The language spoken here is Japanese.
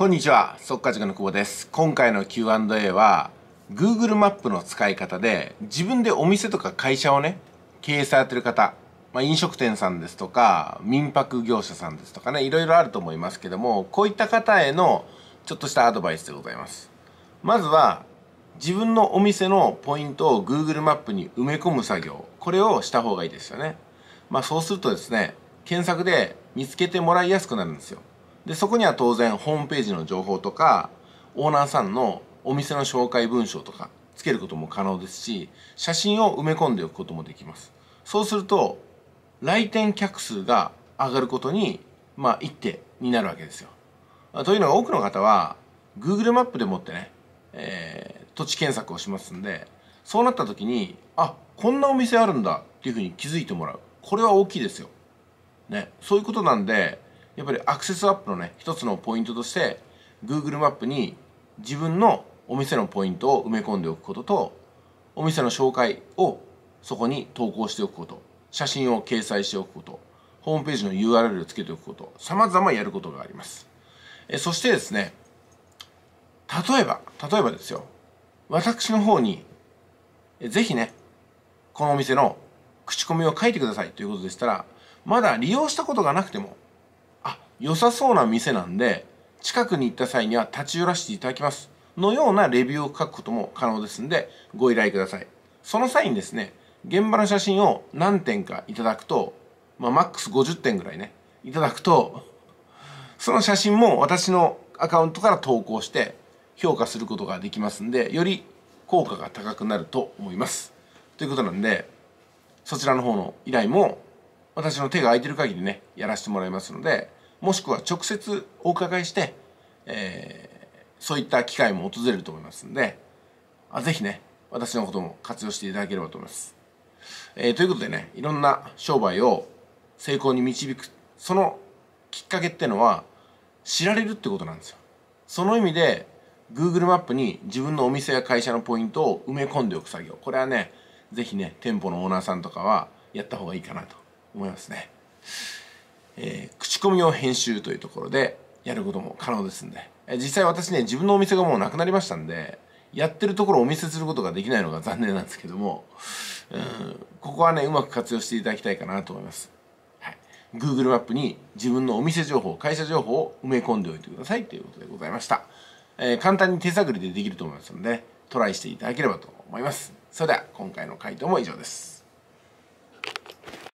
こんにちは、速稼塾の久保です。今回の Q&A は、Google マップの使い方で、自分でお店とか会社をね、経営されてる方、まあ、飲食店さんですとか、民泊業者さんですとかね、いろいろあると思いますけども、こういった方へのちょっとしたアドバイスでございます。まずは、自分のお店のポイントを Google マップに埋め込む作業、これをした方がいいですよね。まあそうするとですね、検索で見つけてもらいやすくなるんですよ。でそこには当然ホームページの情報とかオーナーさんのお店の紹介文章とかつけることも可能ですし写真を埋め込んでおくこともできますそうすると来店客数が上がることにまあ一手になるわけですよというのが多くの方は Google マップでもってね、えー、土地検索をしますんでそうなった時にあこんなお店あるんだっていうふうに気づいてもらうこれは大きいですよ、ね、そういうことなんでやっぱりアクセスアップのね一つのポイントとして Google マップに自分のお店のポイントを埋め込んでおくこととお店の紹介をそこに投稿しておくこと写真を掲載しておくことホームページの URL をつけておくこと様々やることがありますえそしてですね例えば例えばですよ私の方にぜひねこのお店の口コミを書いてくださいということでしたらまだ利用したことがなくても良さそうな店なんで近くに行った際には立ち寄らせていただきますのようなレビューを書くことも可能ですんでご依頼くださいその際にですね現場の写真を何点かいただくと、まあ、マックス50点ぐらいねいただくとその写真も私のアカウントから投稿して評価することができますんでより効果が高くなると思いますということなんでそちらの方の依頼も私の手が空いてる限りねやらせてもらいますのでもしくは直接お伺いして、えー、そういった機会も訪れると思いますんで、あぜひね、私のことも活用していただければと思います。えー、ということでね、いろんな商売を成功に導く、そのきっかけってのは、知られるってことなんですよ。その意味で、Google マップに自分のお店や会社のポイントを埋め込んでおく作業。これはね、ぜひね、店舗のオーナーさんとかはやった方がいいかなと思いますね。えー、口コミを編集というところでやることも可能ですんで、えー、実際私ね自分のお店がもうなくなりましたんでやってるところをお見せすることができないのが残念なんですけども、うん、ここはねうまく活用していただきたいかなと思います、はい、Google マップに自分のお店情報会社情報を埋め込んでおいてくださいということでございました、えー、簡単に手探りでできると思いますのでトライしていただければと思いますそれでは今回の回答も以上です